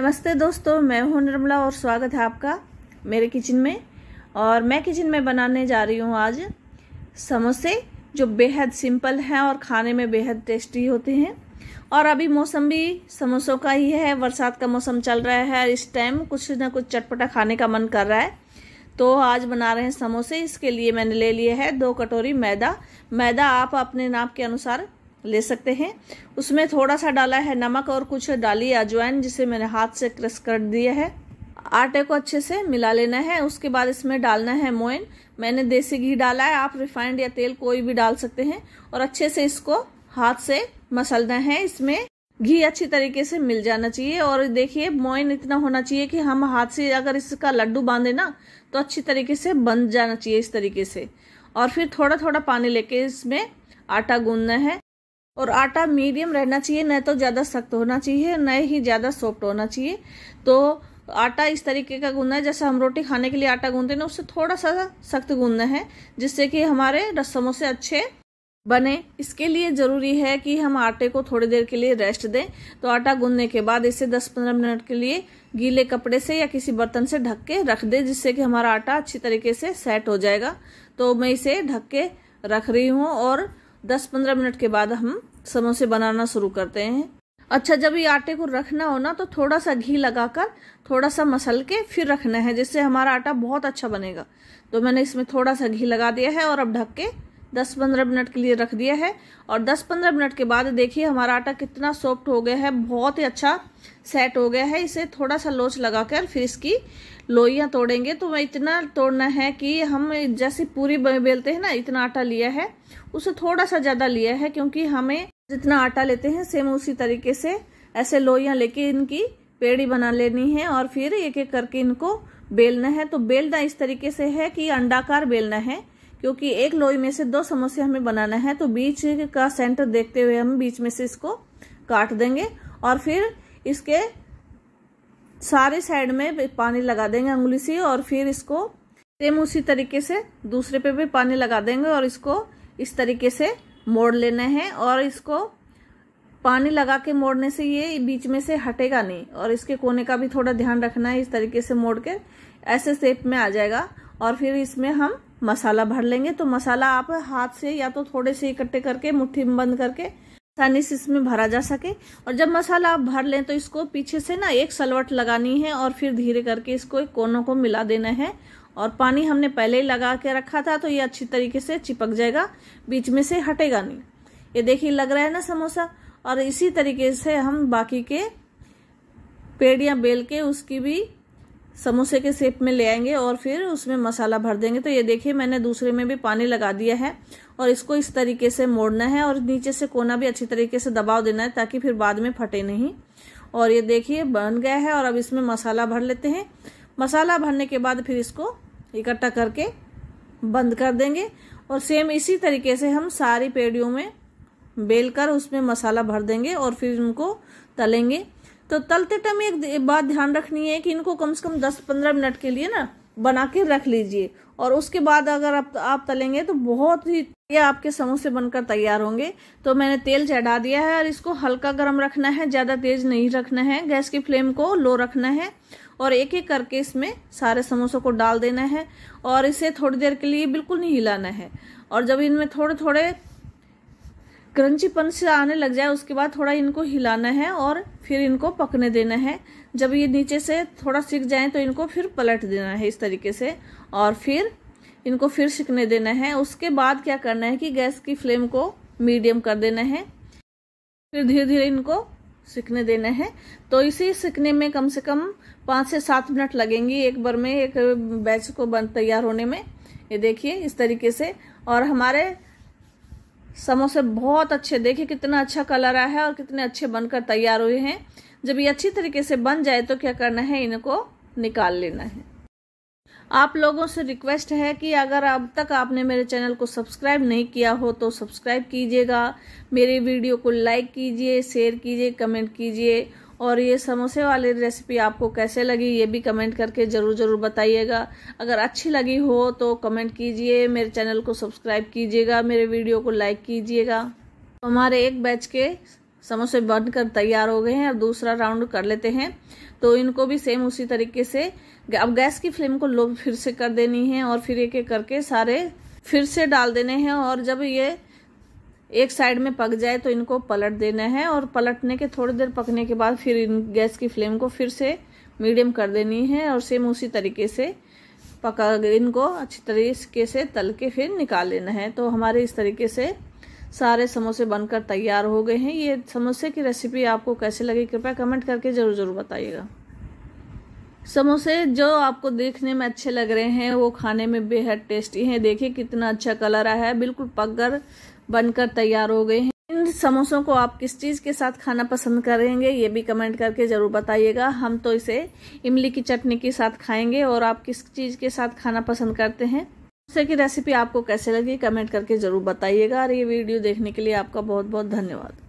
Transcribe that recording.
नमस्ते दोस्तों मैं हूं निर्मला और स्वागत है आपका मेरे किचन में और मैं किचन में बनाने जा रही हूं आज समोसे जो बेहद सिंपल हैं और खाने में बेहद टेस्टी होते हैं और अभी मौसम भी समोसों का ही है बरसात का मौसम चल रहा है और इस टाइम कुछ ना कुछ चटपटा खाने का मन कर रहा है तो आज बना रहे हैं समोसे इसके लिए मैंने ले लिए है दो कटोरी मैदा मैदा आप अपने नाप के अनुसार ले सकते हैं उसमें थोड़ा सा डाला है नमक और कुछ डाली अजवाइन जिसे मैंने हाथ से क्रश कर दिया है आटे को अच्छे से मिला लेना है उसके बाद इसमें डालना है मोइन मैंने देसी घी डाला है आप रिफाइंड या तेल कोई भी डाल सकते हैं और अच्छे से इसको हाथ से मसलना है इसमें घी अच्छी तरीके से मिल जाना चाहिए और देखिए मोइन इतना होना चाहिए कि हम हाथ से अगर इसका लड्डू बांधे ना तो अच्छी तरीके से बन जाना चाहिए इस तरीके से और फिर थोड़ा थोड़ा पानी लेके इसमें आटा गूंदना है और आटा मीडियम रहना चाहिए न तो ज़्यादा सख्त होना चाहिए न ही ज़्यादा सॉफ्ट होना चाहिए तो आटा इस तरीके का गूंदना है जैसे हम रोटी खाने के लिए आटा गूंदते हैं उससे थोड़ा सा सख्त गूंदना है जिससे कि हमारे रस समोसे अच्छे बने इसके लिए ज़रूरी है कि हम आटे को थोड़ी देर के लिए रेस्ट दें तो आटा गूंदने के बाद इसे 10-15 मिनट के लिए गीले कपड़े से या किसी बर्तन से ढक के रख दें जिससे कि हमारा आटा अच्छी तरीके से सेट हो जाएगा तो मैं इसे ढक के रख रही हूँ और दस पंद्रह मिनट के बाद हम समोसे बनाना शुरू करते हैं अच्छा जब ये आटे को रखना हो ना तो थोड़ा सा घी लगाकर थोड़ा सा मसल के फिर रखना है जिससे हमारा आटा बहुत अच्छा बनेगा तो मैंने इसमें थोड़ा सा घी लगा दिया है और अब ढक के दस पंद्रह मिनट के लिए रख दिया है और दस पंद्रह मिनट के बाद देखिए हमारा आटा कितना सॉफ्ट हो गया है बहुत ही अच्छा सेट हो गया है इसे थोड़ा सा लोच लगा कर फिर इसकी लोइयाँ तोड़ेंगे तो मैं इतना तोड़ना है कि हम जैसे पूरी बेलते हैं ना इतना आटा लिया है उसे थोड़ा सा ज़्यादा लिया है क्योंकि हमें जितना आटा लेते हैं सेम उसी तरीके से ऐसे लोइयाँ लेके इनकी पेड़ी बना लेनी है और फिर एक एक करके इनको बेलना है तो बेलना इस तरीके से है कि अंडाकार बेलना है क्योंकि एक लोई में से दो समोसे हमें बनाना है तो बीच का सेंटर देखते हुए हम बीच में से इसको काट देंगे और फिर इसके सारे साइड में पानी लगा देंगे अंगुली से और फिर इसको सेम उसी तरीके से दूसरे पे भी पानी लगा देंगे और इसको इस तरीके से मोड़ लेना है और इसको पानी लगा के मोड़ने से ये बीच में से हटेगा नहीं और इसके कोने का भी थोड़ा ध्यान रखना है इस तरीके से मोड़ के ऐसे शेप में आ जाएगा और फिर इसमें हम मसाला भर लेंगे तो मसाला आप हाथ से या तो थोड़े से इकट्ठे करके मुट्ठी में बंद करके आसानी से इसमें भरा जा सके और जब मसाला आप भर लें तो इसको पीछे से ना एक सलवट लगानी है और फिर धीरे करके इसको एक कोनों को मिला देना है और पानी हमने पहले ही लगा के रखा था तो ये अच्छी तरीके से चिपक जाएगा बीच में से हटेगा नहीं ये देखिए लग रहा है ना समोसा और इसी तरीके से हम बाकी के पेड़ या बेल के उसकी भी समोसे के सेप में ले आएंगे और फिर उसमें मसाला भर देंगे तो ये देखिए मैंने दूसरे में भी पानी लगा दिया है और इसको इस तरीके से मोड़ना है और नीचे से कोना भी अच्छी तरीके से दबाव देना है ताकि फिर बाद में फटे नहीं और ये देखिए बन गया है और अब इसमें मसाला भर लेते हैं मसाला भरने के बाद फिर इसको इकट्ठा करके बंद कर देंगे और सेम इसी तरीके से हम सारी पेड़ियों में बेलकर उसमें मसाला भर देंगे और फिर उनको तलेंगे तो तलते टाइम एक बात ध्यान रखनी है कि इनको कम से कम दस पंद्रह मिनट के लिए ना बना के रख लीजिए और उसके बाद अगर आप आप तलेंगे तो बहुत ही ये आपके समोसे बनकर तैयार होंगे तो मैंने तेल चढ़ा दिया है और इसको हल्का गर्म रखना है ज़्यादा तेज नहीं रखना है गैस की फ्लेम को लो रखना है और एक एक करके इसमें सारे समोसों को डाल देना है और इसे थोड़ी देर के लिए बिल्कुल नहीं हिलाना है और जब इनमें थोड़े थोड़े क्रंचीपन से आने लग जाए उसके बाद थोड़ा इनको हिलाना है और फिर इनको पकने देना है जब ये नीचे से थोड़ा सीख जाए तो इनको फिर पलट देना है इस तरीके से और फिर इनको फिर सीखने देना है उसके बाद क्या करना है कि गैस की फ्लेम को मीडियम कर देना है फिर धीरे धीरे इनको सीखने देना है तो इसी सीखने में कम से कम पाँच से सात मिनट लगेंगी एक बार में एक बैच को बन तैयार होने में ये देखिए इस तरीके से और हमारे समोसे बहुत अच्छे देखिए कितना अच्छा कलर आया है और कितने अच्छे बनकर तैयार हुए हैं जब ये अच्छी तरीके से बन जाए तो क्या करना है इनको निकाल लेना है आप लोगों से रिक्वेस्ट है कि अगर अब तक आपने मेरे चैनल को सब्सक्राइब नहीं किया हो तो सब्सक्राइब कीजिएगा मेरे वीडियो को लाइक कीजिए शेयर कीजिए कमेंट कीजिए और ये समोसे वाली रेसिपी आपको कैसे लगी ये भी कमेंट करके ज़रूर ज़रूर बताइएगा अगर अच्छी लगी हो तो कमेंट कीजिए मेरे चैनल को सब्सक्राइब कीजिएगा मेरे वीडियो को लाइक कीजिएगा तो हमारे एक बैच के समोसे बनकर तैयार हो गए हैं अब दूसरा राउंड कर लेते हैं तो इनको भी सेम उसी तरीके से अब गैस की फ्लेम को लो फिर से कर देनी है और फिर एक एक करके सारे फिर से डाल देने हैं और जब ये एक साइड में पक जाए तो इनको पलट देना है और पलटने के थोड़ी देर पकने के बाद फिर इन गैस की फ्लेम को फिर से मीडियम कर देनी है और सेम उसी तरीके से पका इनको अच्छी तरीके से तल के फिर निकाल लेना है तो हमारे इस तरीके से सारे समोसे बनकर तैयार हो गए हैं ये समोसे की रेसिपी आपको कैसे लगी कृपया कमेंट करके ज़रूर ज़रूर बताइएगा समोसे जो आपको देखने में अच्छे लग रहे हैं वो खाने में बेहद टेस्टी हैं देखिए कितना अच्छा कलर आया है बिल्कुल पक कर बनकर तैयार हो गए हैं इन समोसों को आप किस चीज़ के साथ खाना पसंद करेंगे ये भी कमेंट करके ज़रूर बताइएगा हम तो इसे इमली की चटनी के साथ खाएंगे और आप किस चीज़ के साथ खाना पसंद करते हैं समोसे की रेसिपी आपको कैसे लगी कमेंट करके ज़रूर बताइएगा और ये वीडियो देखने के लिए आपका बहुत बहुत धन्यवाद